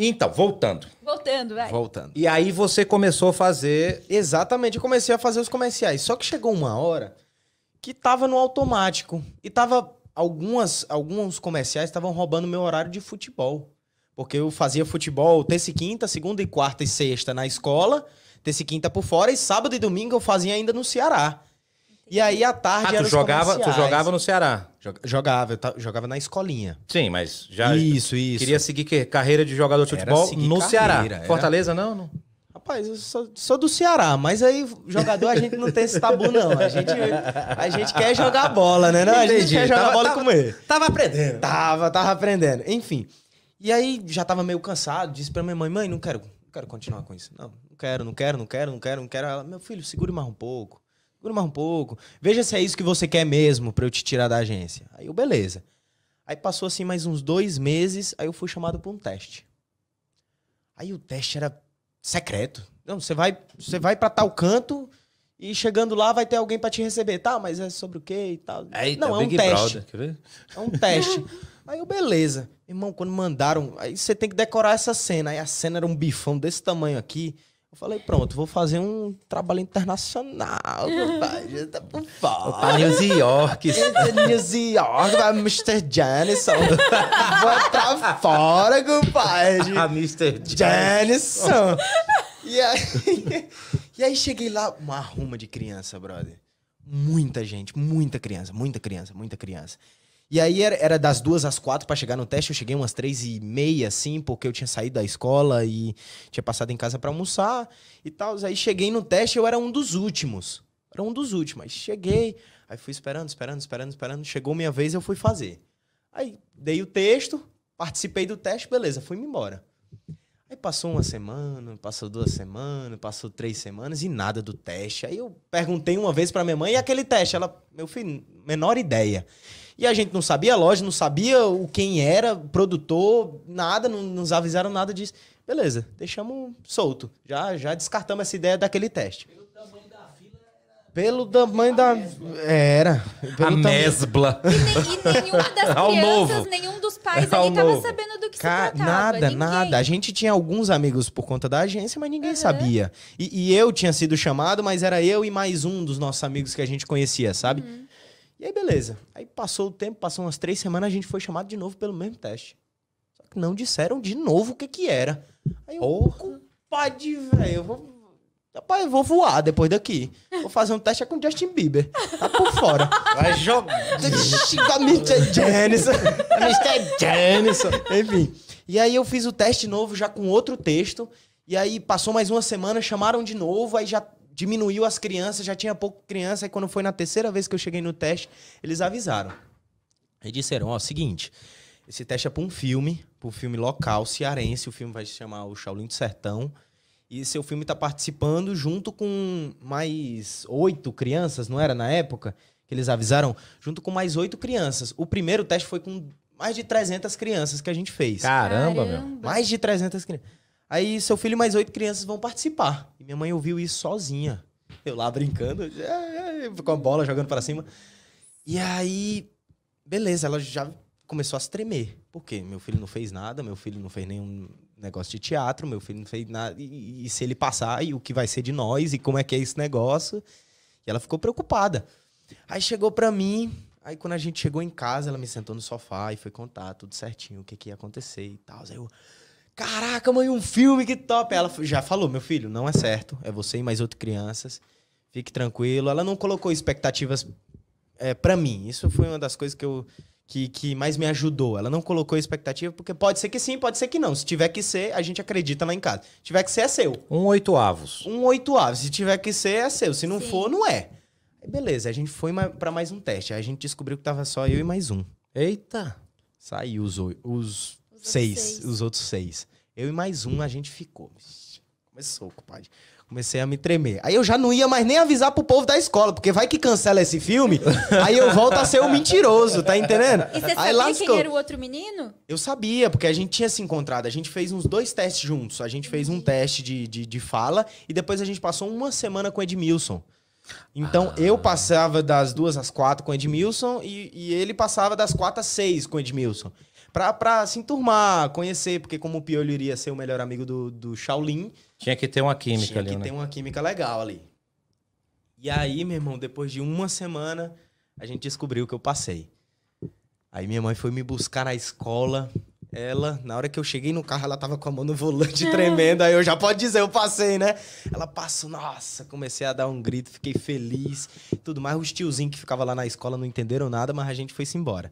Então, voltando. Voltando, vai. Voltando. E aí você começou a fazer. Exatamente, eu comecei a fazer os comerciais. Só que chegou uma hora que tava no automático. E tava. Algumas, alguns comerciais estavam roubando meu horário de futebol. Porque eu fazia futebol terça e quinta, segunda e quarta e sexta na escola, terça e quinta por fora, e sábado e domingo eu fazia ainda no Ceará. E aí à tarde. Ah, tu jogava, tu jogava no Ceará? Jogava, eu jogava na escolinha. Sim, mas já. Isso, isso. Queria seguir que, carreira de jogador de futebol no carreira, Ceará. Fortaleza, era... não, não? Rapaz, eu sou, sou, do Ceará, mas aí jogador a gente não tem esse tabu, não. A gente, a gente quer jogar bola, né? Não, a gente quer jogar tava, bola como ele Tava aprendendo. Tava, tava aprendendo. Enfim. E aí já tava meio cansado, disse pra minha mãe: mãe, não quero, não quero continuar com isso. Não, não quero, não quero, não quero, não quero, não quero. Ela, meu filho, segure mais um pouco. Segura mais um pouco. Veja se é isso que você quer mesmo pra eu te tirar da agência. Aí eu, beleza. Aí passou assim mais uns dois meses, aí eu fui chamado pra um teste. Aí o teste era secreto. Não, você vai, você vai para tal canto e chegando lá vai ter alguém para te receber. Tá, mas é sobre o quê e tal? É, não, é um teste. É um teste. aí eu, beleza. Irmão, quando mandaram. Aí você tem que decorar essa cena. Aí a cena era um bifão desse tamanho aqui. Eu falei, pronto, vou fazer um trabalho internacional, rapaz. Tá por fora. New York. New York, vai Mr. Janison. Vou pra fora, compadre. A Mr. Janison. e, aí, e aí cheguei lá, uma arruma de criança, brother. Muita gente, muita criança, muita criança, muita criança. E aí era, era das duas às quatro para chegar no teste. Eu cheguei umas três e meia, assim, porque eu tinha saído da escola e tinha passado em casa para almoçar e tal. Aí cheguei no teste, eu era um dos últimos. Era um dos últimos. Aí cheguei, aí fui esperando, esperando, esperando, esperando. Chegou minha vez, eu fui fazer. Aí dei o texto, participei do teste, beleza, fui-me embora. Aí passou uma semana, passou duas semanas, passou três semanas e nada do teste. Aí eu perguntei uma vez para minha mãe, e aquele teste? Ela, meu filho, menor ideia. E a gente não sabia a loja, não sabia o quem era, produtor, nada, não nos avisaram nada disso. Beleza, deixamos solto. Já, já descartamos essa ideia daquele teste. Pelo tamanho da fila. É, era... Pelo tamanho a da. Mesbla. Era. a mesbla. E, nem, e nenhuma das crianças, nenhum dos pais ali novo. sabendo do que Ca... se tratava. Nada, ninguém. nada. A gente tinha alguns amigos por conta da agência, mas ninguém uhum. sabia. E, e, eu tinha sido chamado, mas era eu e mais um dos nossos amigos que a gente conhecia, sabe? Uhum. E aí, beleza. Aí passou o tempo, passou umas três semanas, a gente foi chamado de novo pelo mesmo teste. Só que não disseram de novo o que que era. Aí eu, Porra. compadre, velho, eu vou... Rapaz, eu vou voar depois daqui. Vou fazer um teste com Justin Bieber. Tá por fora. Vai jogar. com a Mr. Janison. Mr. Janison. Enfim. E aí eu fiz o teste novo já com outro texto. E aí passou mais uma semana, chamaram de novo, aí já diminuiu as crianças, já tinha pouco criança, e quando foi na terceira vez que eu cheguei no teste, eles avisaram. E disseram, ó, oh, seguinte, esse teste é para um filme, para um filme local, cearense, o filme vai se chamar O Shaolin do Sertão, e seu filme está participando junto com mais oito crianças, não era na época? Que eles avisaram, junto com mais oito crianças. O primeiro teste foi com mais de 300 crianças que a gente fez. Caramba, Caramba. meu. Mais de 300 crianças. Aí seu filho e mais oito crianças vão participar. E minha mãe ouviu isso sozinha. Eu lá brincando, é, é, com a bola jogando para cima. E aí, beleza, ela já começou a se tremer. Por quê? Meu filho não fez nada, meu filho não fez nenhum negócio de teatro, meu filho não fez nada. E, e se ele passar, e o que vai ser de nós, e como é que é esse negócio? E ela ficou preocupada. Aí chegou para mim, aí quando a gente chegou em casa, ela me sentou no sofá e foi contar tudo certinho, o que, que ia acontecer e tal. Aí eu Caraca, mãe, um filme que top. Ela já falou, meu filho, não é certo. É você e mais outras crianças. Fique tranquilo. Ela não colocou expectativas é, eh, para mim. Isso foi uma das coisas que eu que, que mais me ajudou. Ela não colocou expectativa, porque pode ser que sim, pode ser que não. Se tiver que ser, a gente acredita lá em casa. Se tiver que ser, é seu. Um oito avos. Um oito avos. Se tiver que ser, é seu. Se não sim. for, não é. Beleza, a gente foi para mais um teste. Aí a gente descobriu que tava só eu e mais um. Eita! Saiu os, os seis, seis, os outros seis. Eu e mais um a gente ficou. Começou, compadre. Comecei a me tremer. Aí eu já não ia mais nem avisar pro povo da escola, porque vai que cancela esse filme, aí eu volto a ser o um mentiroso, tá entendendo? E você sabia lascou. quem era o outro menino? Eu sabia, porque a gente tinha se encontrado. A gente fez uns dois testes juntos. A gente fez um uhum. teste de, de, de fala e depois a gente passou uma semana com o Edmilson. Então ah. eu passava das duas às quatro com o Edmilson e, e ele passava das quatro às seis com o Edmilson. Pra, pra se enturmar, conhecer, porque como o Piolho iria ser o melhor amigo do, do Shaolin... Tinha que ter uma química tinha ali, Tinha que né? ter uma química legal ali. E aí, meu irmão, depois de uma semana, a gente descobriu que eu passei. Aí minha mãe foi me buscar na escola. Ela, na hora que eu cheguei no carro, ela tava com a mão no volante ah. tremendo. Aí eu já pode dizer, eu passei, né? Ela passou, nossa, comecei a dar um grito, fiquei feliz, tudo mais. Os tiozinhos que ficavam lá na escola não entenderam nada, mas a gente foi-se embora.